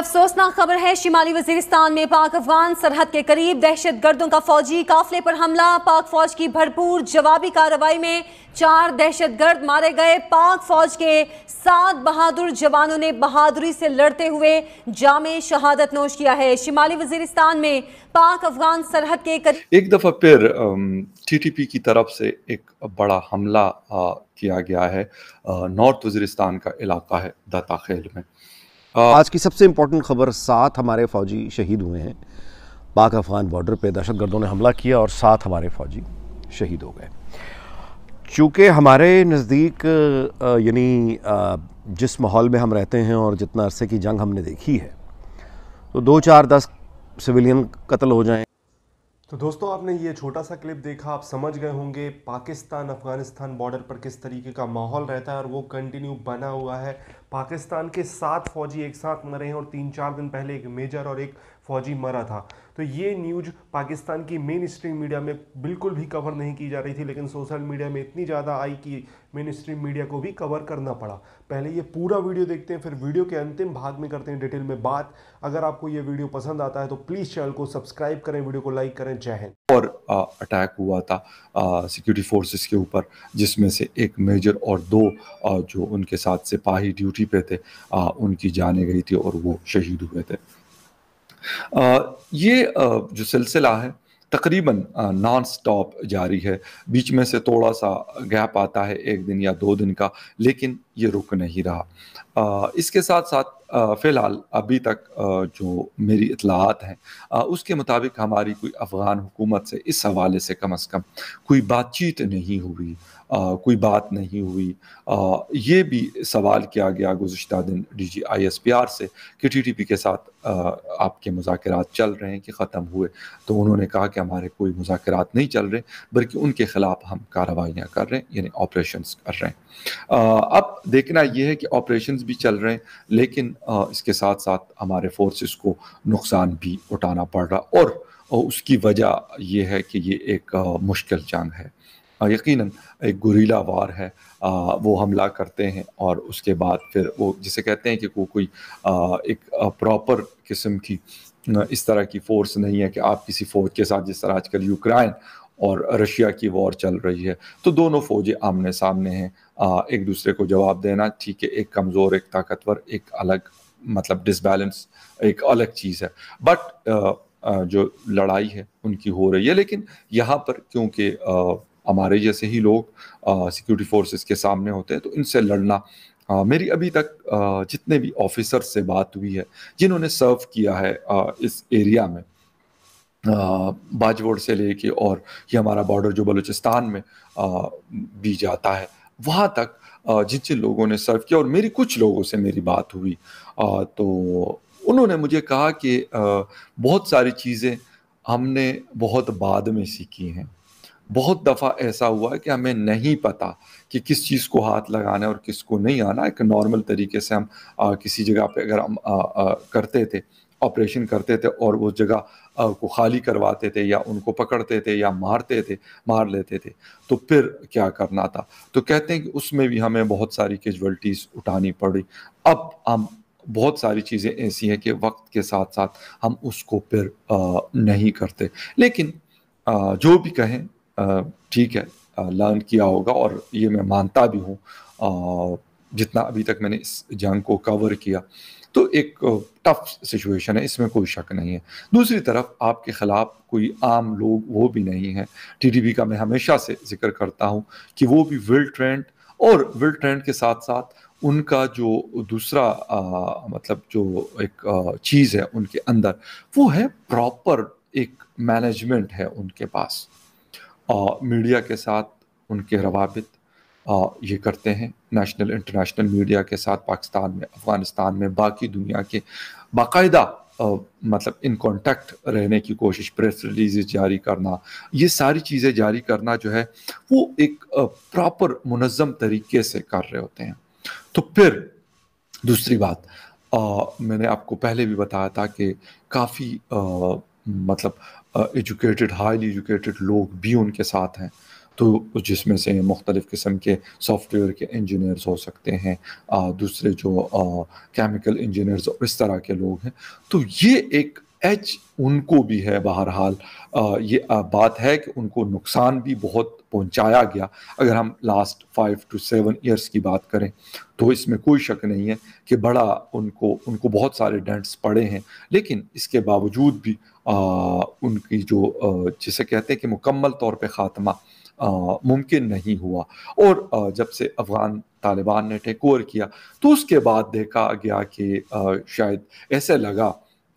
अफसोसनाक खबर है शिमाली वजीरिस्तान में पाक अफगान सरहद के करीब दहशत गर्दों का फौजी काफले पर हमला पाक फौज की भरपूर जवाबी कार्रवाई में चार दहशत गर्द मारे गए पाक फौज के सात बहादुर जवानों ने बहादुरी से लड़ते हुए जाम शहादत नोश किया है शिमाली वजीरिस्तान में पाक अफगान सरहद के करीब एक दफा फिर पी की तरफ से एक बड़ा हमला आ, किया गया है नॉर्थ वजीरिस्तान का इलाका है खेल में हाँ। आज की सबसे इम्पोर्टेंट खबर सात हमारे फौजी शहीद हुए हैं पाक अफगान बॉर्डर पे दहशतगर्दों ने हमला किया और सात हमारे फौजी शहीद हो गए चूँकि हमारे नज़दीक यानी जिस माहौल में हम रहते हैं और जितना अरसे की जंग हमने देखी है तो दो चार दस सिविलियन कत्ल हो जाएं तो दोस्तों आपने ये छोटा सा क्लिप देखा आप समझ गए होंगे पाकिस्तान अफगानिस्तान बॉर्डर पर किस तरीके का माहौल रहता है और वो कंटिन्यू बना हुआ है पाकिस्तान के सात फौजी एक साथ मरे हैं और तीन चार दिन पहले एक मेजर और एक फौजी मरा था तो ये न्यूज पाकिस्तान की मेन स्ट्रीम मीडिया में बिल्कुल भी कवर नहीं की जा रही थी लेकिन सोशल मीडिया में इतनी ज़्यादा आई कि मेन स्ट्रीम मीडिया को भी कवर करना पड़ा पहले ये पूरा वीडियो देखते हैं फिर वीडियो के अंतिम भाग में करते हैं डिटेल में बात अगर आपको ये वीडियो पसंद आता है तो प्लीज़ चैनल को सब्सक्राइब करें वीडियो को लाइक करें जय हिंद और अटैक हुआ था सिक्योरिटी फोर्सेस के ऊपर जिसमें से एक मेजर और दो जो उनके साथ सिपाही ड्यूटी पे थे उनकी जाने गई थी और वो शहीद हुए थे ये जो सिलसिला है तकरीबन नॉन स्टॉप जारी है बीच में से थोड़ा सा गैप आता है एक दिन या दो दिन का लेकिन ये रुक नहीं रहा इसके साथ साथ फ़िलहाल अभी तक जो मेरी इतलात हैं उसके मुताबिक हमारी कोई अफ़गान हुकूमत से इस हवाले से कम अज़ कम कोई बातचीत नहीं हुई कोई बात नहीं हुई ये भी सवाल किया गया गुज्त दिन D G I S P R से कि टी टी पी के साथ आपके मुजाकर चल रहे हैं कि ख़त्म हुए तो उन्होंने कहा कि हमारे कोई मुजाकर नहीं चल रहे बल्कि उनके ख़िलाफ़ हम कार्रवाइयाँ कर रहे हैं यानी ऑपरेशन कर रहे हैं अब देखना यह है कि ऑपरेशन भी चल रहे हैं लेकिन आ, इसके साथ साथ हमारे फोर्सेस को नुकसान भी उठाना पड़ रहा और, उसकी वजह यह है कि ये एक आ, मुश्किल जंग है यकीनन एक गुरीला वार है आ, वो हमला करते हैं और उसके बाद फिर वो जिसे कहते हैं कि वो कोई आ, एक प्रॉपर किस्म की इस तरह की फोर्स नहीं है कि आप किसी फौज के साथ जिस तरह आजकल यूक्रेन और रशिया की वॉर चल रही है तो दोनों फौजें आमने सामने हैं एक दूसरे को जवाब देना ठीक है एक कमज़ोर एक ताकतवर एक अलग मतलब डिसबैलेंस एक अलग चीज़ है बट जो लड़ाई है उनकी हो रही है लेकिन यहाँ पर क्योंकि हमारे जैसे ही लोग सिक्योरिटी फोर्सेस के सामने होते हैं तो इनसे लड़ना आ, मेरी अभी तक आ, जितने भी ऑफिसर से बात हुई है जिन्होंने सर्व किया है आ, इस एरिया में बाजवोड़ से लेके और ये हमारा बॉर्डर जो बलूचिस्तान में भी जाता है वहाँ तक जिन जिन लोगों ने सर्व किया और मेरी कुछ लोगों से मेरी बात हुई तो उन्होंने मुझे कहा कि बहुत सारी चीज़ें हमने बहुत बाद में सीखी हैं बहुत दफ़ा ऐसा हुआ कि हमें नहीं पता कि किस चीज़ को हाथ लगाना है और किसको नहीं आना एक नॉर्मल तरीके से हम किसी जगह पे अगर हम करते थे ऑपरेशन करते थे और वो जगह को खाली करवाते थे या उनको पकड़ते थे या मारते थे मार लेते थे तो फिर क्या करना था तो कहते हैं कि उसमें भी हमें बहुत सारी कैजुअल्टीज उठानी पड़ी अब हम बहुत सारी चीज़ें ऐसी हैं कि वक्त के साथ साथ हम उसको फिर नहीं करते लेकिन जो भी कहें ठीक है लर्न किया होगा और ये मैं मानता भी हूँ जितना अभी तक मैंने इस जंग को कवर किया तो एक टफ सिचुएशन है इसमें कोई शक नहीं है दूसरी तरफ आपके ख़िलाफ़ कोई आम लोग वो भी नहीं है टीटीबी का मैं हमेशा से जिक्र करता हूँ कि वो भी विल ट्रेंड और विल ट्रेंड के साथ साथ उनका जो दूसरा आ, मतलब जो एक चीज़ है उनके अंदर वो है प्रॉपर एक मैनेजमेंट है उनके पास आ, मीडिया के साथ उनके रवाबित ये करते हैं नेशनल इंटरनेशनल मीडिया के साथ पाकिस्तान में अफ़गानिस्तान में बाकी दुनिया के बाकायदा मतलब इन कॉन्टेक्ट रहने की कोशिश प्रेस रिलीज जारी करना ये सारी चीज़ें जारी करना जो है वो एक प्रॉपर मुनज़म तरीके से कर रहे होते हैं तो फिर दूसरी बात आ, मैंने आपको पहले भी बताया था कि काफ़ी मतलब एजुकेटेड हाईली एजुकेटेड लोग भी उनके साथ हैं तो जिसमें से मुख्तलिफ़ किस्म के सॉफ्टवेयर के इंजीनियर्स हो सकते हैं दूसरे जो केमिकल इंजीनियर्स और इस तरह के लोग हैं तो ये एक एच उनको भी है बहरहाल ये आ, बात है कि उनको नुकसान भी बहुत पहुंचाया गया अगर हम last five to seven years की बात करें तो इसमें कोई शक नहीं है कि बड़ा उनको उनको बहुत सारे डेंट्स पड़े हैं लेकिन इसके बावजूद भी आ, उनकी जो जिसे कहते हैं कि मुकम्मल तौर पे ख़ात्मा मुमकिन नहीं हुआ और आ, जब से अफगान तालिबान ने टेक ओवर किया तो उसके बाद देखा गया कि शायद ऐसे लगा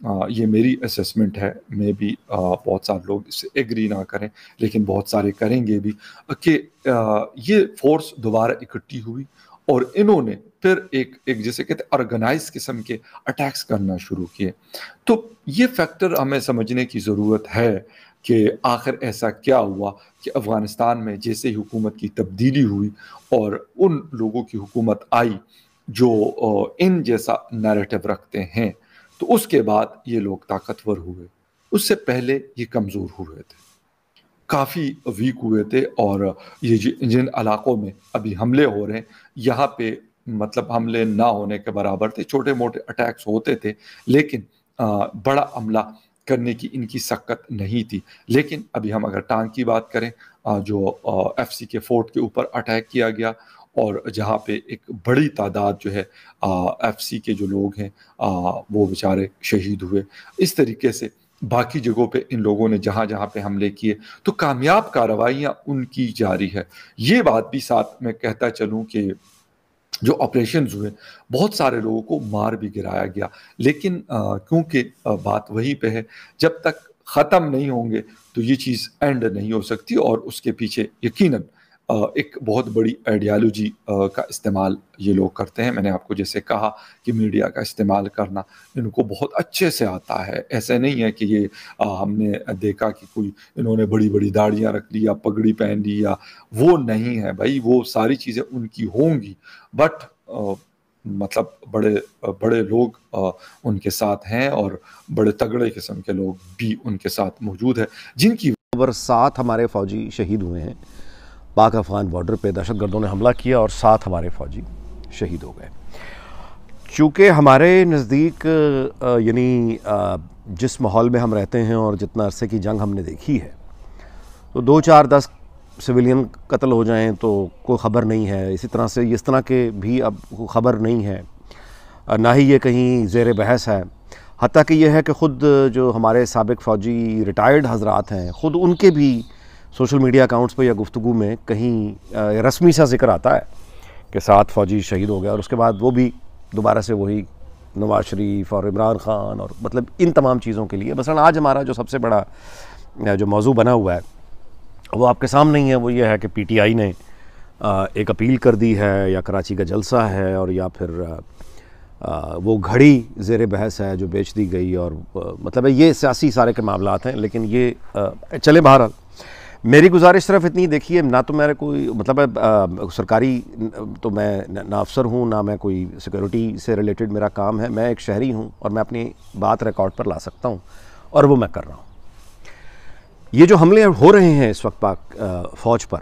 आ, ये मेरी असेसमेंट है मैं भी आ, बहुत सारे लोग इससे एग्री ना करें लेकिन बहुत सारे करेंगे भी कि ये फोर्स दोबारा इकट्ठी हुई और इन्होंने फिर एक एक जैसे कहते ऑर्गेनाइज किस्म के अटैक्स करना शुरू किए तो ये फैक्टर हमें समझने की ज़रूरत है कि आखिर ऐसा क्या हुआ कि अफ़गानिस्तान में जैसे ही हुकूमत की तब्दीली हुई और उन लोगों की हुकूमत आई जो इन जैसा नैरेटिव रखते हैं तो उसके बाद ये लोग ताकतवर हुए उससे पहले ये कमज़ोर हुए थे काफ़ी वीक हुए थे और ये जिन इलाक़ों में अभी हमले हो रहे हैं यहाँ पे मतलब हमले ना होने के बराबर थे छोटे मोटे अटैक्स होते थे लेकिन बड़ा हमला करने की इनकी सक्कत नहीं थी लेकिन अभी हम अगर टांग की बात करें जो एफ सी के फोर्ट के ऊपर अटैक किया गया और जहाँ पे एक बड़ी तादाद जो है एफ सी के जो लोग हैं वो बेचारे शहीद हुए इस तरीके से बाकी जगहों पे इन लोगों ने जहाँ जहाँ पे हमले किए तो कामयाब कार्रवाइयाँ उनकी जारी है ये बात भी साथ में कहता चलूँ कि जो ऑपरेशन हुए बहुत सारे लोगों को मार भी गिराया गया लेकिन क्योंकि बात वहीं पे है जब तक ख़त्म नहीं होंगे तो ये चीज़ एंड नहीं हो सकती और उसके पीछे यकीनन एक बहुत बड़ी आइडियालॉजी का इस्तेमाल ये लोग करते हैं मैंने आपको जैसे कहा कि मीडिया का इस्तेमाल करना इनको बहुत अच्छे से आता है ऐसे नहीं है कि ये हमने देखा कि कोई इन्होंने बड़ी बड़ी दाढ़ियाँ रख ली या पगड़ी पहन ली या वो नहीं है भाई वो सारी चीज़ें उनकी होंगी बट मतलब बड़े बड़े लोग उनके साथ हैं और बड़े तगड़े किस्म के लोग भी उनके साथ मौजूद है जिनकी साथ हमारे फौजी शहीद हुए हैं पाक अफगान बॉर्डर पे दहशतगर्दों ने हमला किया और सात हमारे फौजी शहीद हो गए चूँकि हमारे नज़दीक यानी जिस माहौल में हम रहते हैं और जितना अरसे की जंग हमने देखी है तो दो चार दस सिविलियन कत्ल हो जाएं तो कोई ख़बर नहीं है इसी तरह से इस तरह के भी अब कोई ख़बर नहीं है ना ही ये कहीं जेर बहस है हती कि यह है कि ख़ुद जो हमारे सबक फ़ौजी रिटायर्ड हजरात हैं ख़ुद उनके भी सोशल मीडिया अकाउंट्स पर या गुफ्तु में कहीं रस्मी सा जिक्र आता है कि सात फ़ौजी शहीद हो गए और उसके बाद वो भी दोबारा से वही नवाज शरीफ और इमरान ख़ान और मतलब इन तमाम चीज़ों के लिए मसला आज हमारा जो सबसे बड़ा जो मौजू बना हुआ है वो आपके सामने ही है वो ये है कि पीटीआई ने एक अपील कर दी है या कराची का जलसा है और या फिर वो घड़ी जेर बहस है जो बेच दी गई और मतलब ये सियासी सारे के मामला हैं लेकिन ये चले बहरहाल मेरी गुजारिश सिर्फ इतनी देखिए ना तो मेरा कोई मतलब आ, सरकारी तो मैं ना अफसर हूँ ना मैं कोई सिक्योरिटी से रिलेटेड मेरा काम है मैं एक शहरी हूँ और मैं अपनी बात रिकॉर्ड पर ला सकता हूँ और वो मैं कर रहा हूँ ये जो हमले हो रहे हैं इस वक्त पाक फ़ौज पर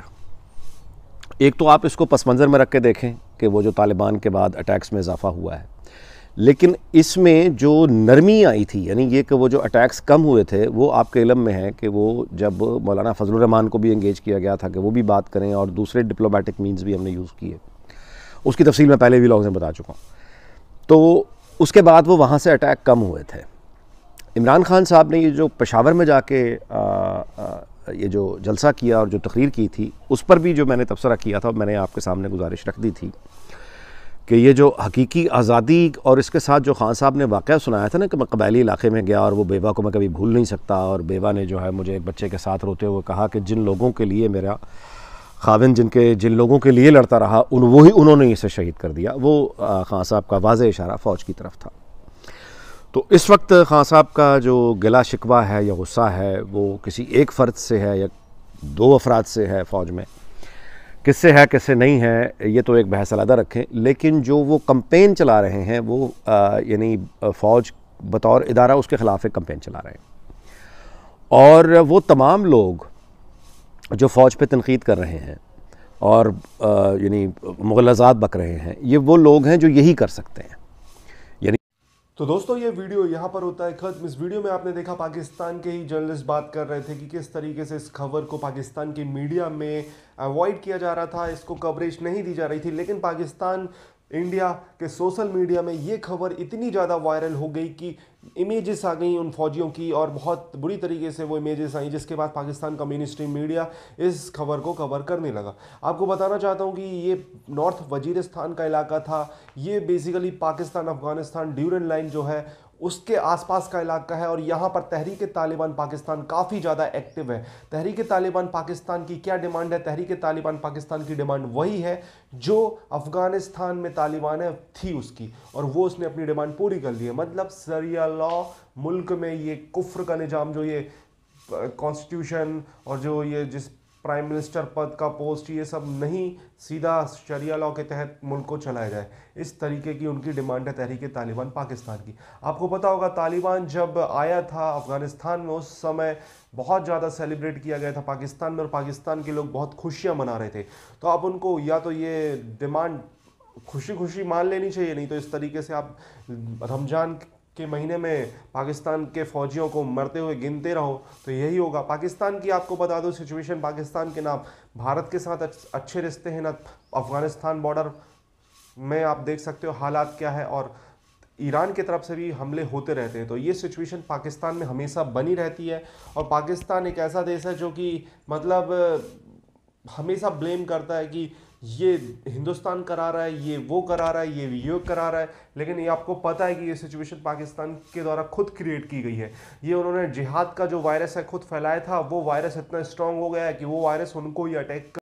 एक तो आप इसको पस मंज़र में रख के देखें कि वो जो तालिबान के बाद अटैक्स में इजाफा हुआ है लेकिन इसमें जो नरमी आई थी यानी ये कि वो जो अटैक्स कम हुए थे वो आपके इलम में है कि वो जब मौलाना फजल रहमान को भी इंगेज किया गया था कि वो भी बात करें और दूसरे डिप्लोमेटिक मीन्स भी हमने यूज़ किए उसकी तफसील मैं पहले भी लोगों में बता चुका हूँ तो उसके बाद वो वहाँ से अटैक कम हुए थे इमरान खान साहब ने ये जो पशावर में जाके ये जो जलसा किया और जो तकरीर की थी उस पर भी जो मैंने तबसरा किया था मैंने आपके सामने गुजारिश रख दी थी कि ये जो हकीकी आज़ादी और इसके साथ जो खान साहब ने वाक़ सुनाया था ना कि मैं कबायली इलाके में गया और वो बेवा को मैं कभी भूल नहीं सकता और बेवा ने जो है मुझे एक बच्चे के साथ रोते हुए कहा कि जिन लोगों के लिए मेरा खाविन जिनके जिन लोगों के लिए लड़ता रहा उन वही उन्होंने इसे शहीद कर दिया वो खान साहब का वाज इशारा फ़ौज की तरफ था तो इस वक्त खान साहब का जो गिला शिकवा है या गुस्सा है वो किसी एक फ़र्द से है या दो अफराद से है फ़ौज में किससे है किससे नहीं है ये तो एक बहस अलहदा रखें लेकिन जो वो कंपेन चला रहे हैं वो यानी फ़ौज बतौर इदारा उसके ख़िलाफ़ एक कंपेन चला रहे हैं और वो तमाम लोग जो फ़ौज पे तनकीद कर रहे हैं और यानी आजाद बक रहे हैं ये वो लोग हैं जो यही कर सकते हैं तो दोस्तों ये वीडियो यहाँ पर होता है खत्म इस वीडियो में आपने देखा पाकिस्तान के ही जर्नलिस्ट बात कर रहे थे कि किस तरीके से इस खबर को पाकिस्तान की मीडिया में अवॉइड किया जा रहा था इसको कवरेज नहीं दी जा रही थी लेकिन पाकिस्तान इंडिया के सोशल मीडिया में ये खबर इतनी ज़्यादा वायरल हो गई कि इमेजेस आ गई उन फौजियों की और बहुत बुरी तरीके से वो इमेजेस आई जिसके बाद पाकिस्तान का मेन स्ट्रीम मीडिया इस खबर को कवर करने लगा आपको बताना चाहता हूँ कि ये नॉर्थ वजीरस्तान का इलाका था ये basically Pakistan Afghanistan Durand line जो है उसके आसपास का इलाका है और यहाँ पर तहरीक तालिबान पाकिस्तान काफ़ी ज़्यादा एक्टिव है तहरीक तालिबान पाकिस्तान की क्या डिमांड है तहरीक तालिबान पाकिस्तान की डिमांड वही है जो अफ़गानिस्तान में तालिबान है थी उसकी और वो उसने अपनी डिमांड पूरी कर ली है मतलब सरिया लॉ मुल्क में ये कुफ्र का निज़ाम जो ये कॉन्स्टिट्यूशन और जो ये जिस प्राइम मिनिस्टर पद का पोस्ट ये सब नहीं सीधा शरिया लॉ के तहत मुल्क को चलाया जाए इस तरीके की उनकी डिमांड है तहरीक तालिबान पाकिस्तान की आपको पता होगा तालिबान जब आया था अफ़गानिस्तान में उस समय बहुत ज़्यादा सेलिब्रेट किया गया था पाकिस्तान में और पाकिस्तान के लोग बहुत खुशियाँ मना रहे थे तो आप उनको या तो ये डिमांड खुशी खुशी मान लेनी चाहिए नहीं तो इस तरीके से आप रमज़ान के महीने में पाकिस्तान के फौजियों को मरते हुए गिनते रहो तो यही होगा पाकिस्तान की आपको बता दो सिचुएशन पाकिस्तान के नाम भारत के साथ अच्छे रिश्ते हैं ना अफ़गानिस्तान बॉर्डर में आप देख सकते हो हालात क्या है और ईरान की तरफ से भी हमले होते रहते हैं तो ये सिचुएशन पाकिस्तान में हमेशा बनी रहती है और पाकिस्तान एक ऐसा देश है जो कि मतलब हमेशा ब्लेम करता है कि ये हिंदुस्तान करा रहा है ये वो करा रहा है ये ये करा रहा है लेकिन ये आपको पता है कि ये सिचुएशन पाकिस्तान के द्वारा खुद क्रिएट की गई है ये उन्होंने जिहाद का जो वायरस है खुद फैलाया था वो वायरस इतना स्ट्रांग हो गया है कि वो वायरस उनको ही अटैक